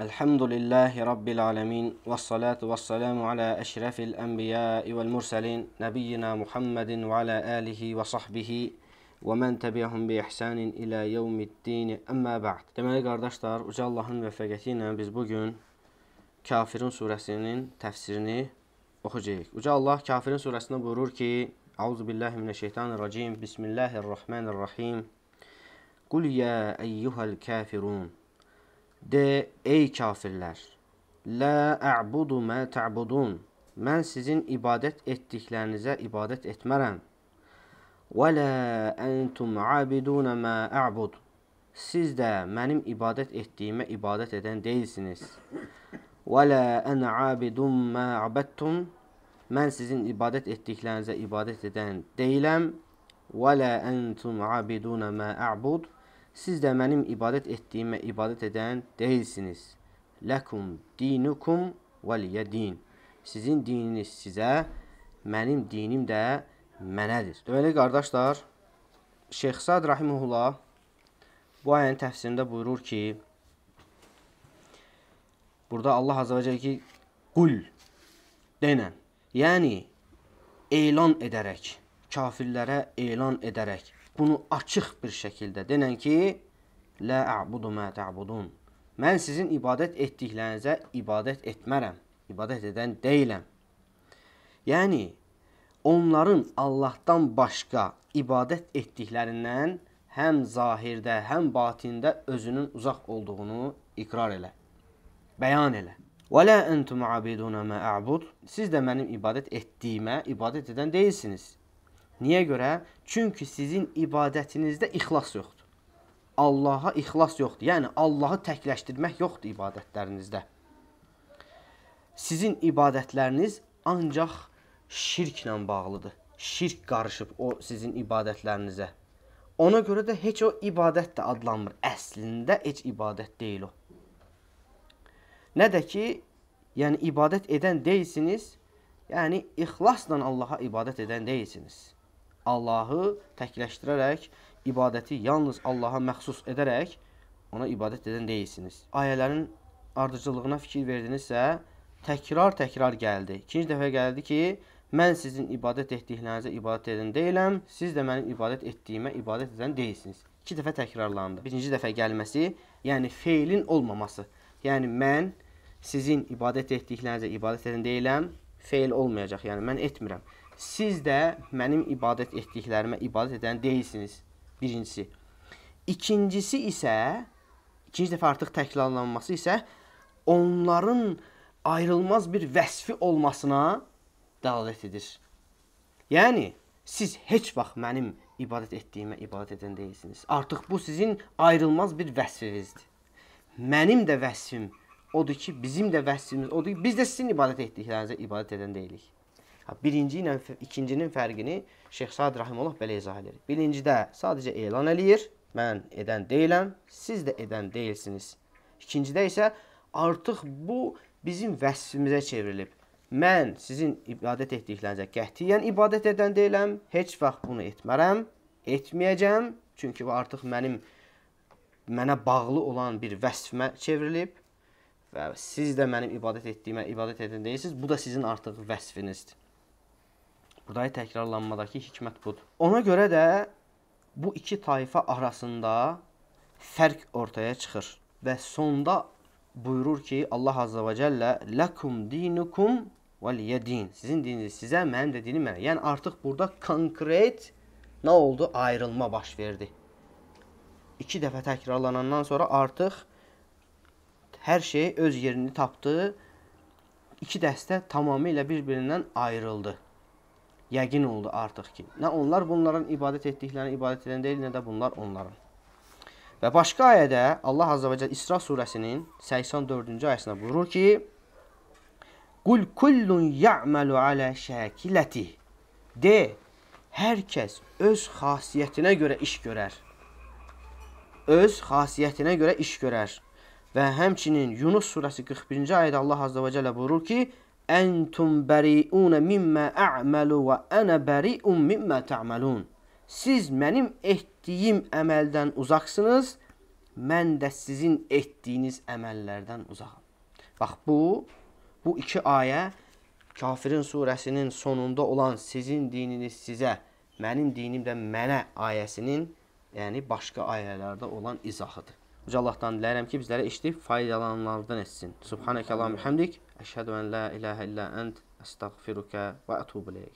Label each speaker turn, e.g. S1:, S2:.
S1: Elhamdülillahi Rabbil alemin ve salatu ve selamu ala eşrefil enbiyai vel murselin nebiyyina Muhammedin ve ala alihi ve sahbihi və mən təbiəhum bi ihsanin ilə yevmiddin. Amma ba'd. Deməli qardaşlar, uca Allahın müvəffəqiyyəti ilə biz bu gün Kafirin surəsinin təfsirini oxuyacağıq. Uca Allah Kafirin surəsində buyurur ki: Auzu billahi minəşşeytanirracim. Bismillahirrahmanirrahim. Qul ya eyyuhal kafirun. De ey kafirler! La a'budu ma ta'budun. Mən sizin ibadet etdiklərinizə ibadet etmərəm. Ve la entum abidun ma a'bud. Siz də mənim ibadət etdiyimə ibadət edən deyilsiniz. Və la ana abidun ma abadtum. Mən sizin ibadet etdiklərinizə ibadet edən deyiləm. Ve la entum abidun ma a'bud. Siz də mənim ibadət etdiyimə ibadət edən deyilsiniz. Ləkum dinukum vəliyə din. Sizin dininiz sizə, mənim dinim də mənədir. Deməli, qardaşlar, Şeyx Sad Rahimullah bu ayənin təfsirində buyurur ki, burada Allah Azəbə Cəl ki, qul denən, yəni elan edərək, kafirlərə elan edərək, bunu açıq bir şəkildə denən ki, Lə əbudu mə təbudun. Mən sizin ibadət etdiklərinizə ibadət etmərəm, ibadət edən deyiləm. Yəni, onların Allahdan başqa ibadət etdiklərindən həm zahirdə, həm batində özünün uzaq olduğunu iqrar elə, bəyan elə. وَلَا أَنْتُمْ عَبِدُونَ مَا أَعْبُدُ Siz də mənim ibadət etdiyimə ibadət edən deyilsiniz. Niyə görə? Çünki sizin ibadətinizdə ixlas yoxdur. Allaha ixlas yoxdur. Yəni Allahı təkləşdirmək yoxdur ibadətlərinizdə. Sizin ibadətləriniz ancaq şirklə bağlıdır. Şirk qarışıb o sizin ibadətlərinizə. Ona görə də heç o ibadət də adlanmır. Əslində heç ibadət deyil o. Nə də ki, yəni ibadət edən deyilsiniz, yəni ixlasla Allaha ibadət edən deyilsiniz. Allahı təkləşdirərək, ibadəti yalnız Allaha məxsus edərək ona ibadət edən deyilsiniz. Ayələrin ardıcılığına fikir verdinizsə, təkrar-təkrar gəldi. İkinci dəfə gəldi ki, mən sizin ibadət etdiklərinizə ibadət edən deyiləm, siz də mənim ibadət etdiyimə ibadət edən deyilsiniz. İki dəfə təkrarlandı. Birinci dəfə gəlməsi, yəni feilin olmaması. Yəni mən sizin ibadət etdiklərinizə ibadət edən deyiləm, feil olmayacaq. Yəni mən etmirəm. Siz də mənim ibadət etdiklərimə ibadət edən deyilsiniz. Birincisi. İkincisi isə ikinci dəfə artıq təkrarlanması isə onların ayrılmaz bir vəsfi olmasına dəlalət edir. Yəni siz heç vaxt mənim ibadət etdiyimə ibadət edən deyilsiniz. Artıq bu sizin ayrılmaz bir vəsfinizdir. Mənim də vəsfim odur ki, bizim də vəsfimiz odur ki, biz də sizin ibadət etdiklərinizə ibadət edən deyilik. Birinci ilə ikincinin fərqini Şeyx Sad Rahimullah belə izah edir. Birincidə sadəcə elan eləyir, mən edən deyiləm, siz də edən deyilsiniz. İkincidə isə artıq bu bizim vəsfimizə çevrilib. Mən sizin ibadət etdiklərinizə qətiyyən ibadət edən deyiləm, heç vaxt bunu etmərəm, etməyəcəm, çünki bu artıq mənim mənə bağlı olan bir vəsfimə çevrilib və siz də mənim ibadət etdiyimə ibadət edən deyilsiniz. Bu da sizin artıq vəsfinizdir. Buradakı təkrarlanmadakı hikmət budur. Ona görə də bu iki tayfa arasında fərq ortaya çıxır və sonda buyurur ki, Allah Azza və Cəllə lakum dinukum valiyə din. Sizin dininiz sizə, mənim də dinim mənə. Yəni artıq burada konkret nə oldu? Ayrılma baş verdi. 2 dəfə təkrarlanandan sonra artıq hər şey öz yerini tapdı. İki dəstə tamamilə bir-birindən ayrıldı. Yəqin oldu artıq ki, nə onlar bunların ibadət etdiklərini ibadət edən deyil, nə də bunlar onların. Və başqa ayədə Allah Azza və Cəll İsra surəsinin 84-cü ayəsində buyurur ki: "Qul kullun ya'malu ala şakilati." De, hər kəs öz xasiyyətinə görə iş görər. Öz xasiyyətinə görə iş görər. Və həmçinin Yunus surəsi 41-ci ayədə Allah azza və cəllə buyurur ki: "Entum bariun mimma a'malu və ana bariun mimma ta'malun." Siz mənim etdiyim əməldən uzaqsınız, mən də sizin etdiyiniz əməllərdən uzağam. Bax bu bu iki ayə Kafirin surəsinin sonunda olan sizin dininiz sizə, mənim dinim də mənə ayəsinin, yəni başqa ayələrdə olan izahıdır. Uca Allahdan dilərəm ki, bizlərə eşidib faydalananlardan etsin. Subhanəkə Allahumma hamdik, əşhədu an la ilaha illa ent, əstəğfiruka və ətubu ileyk.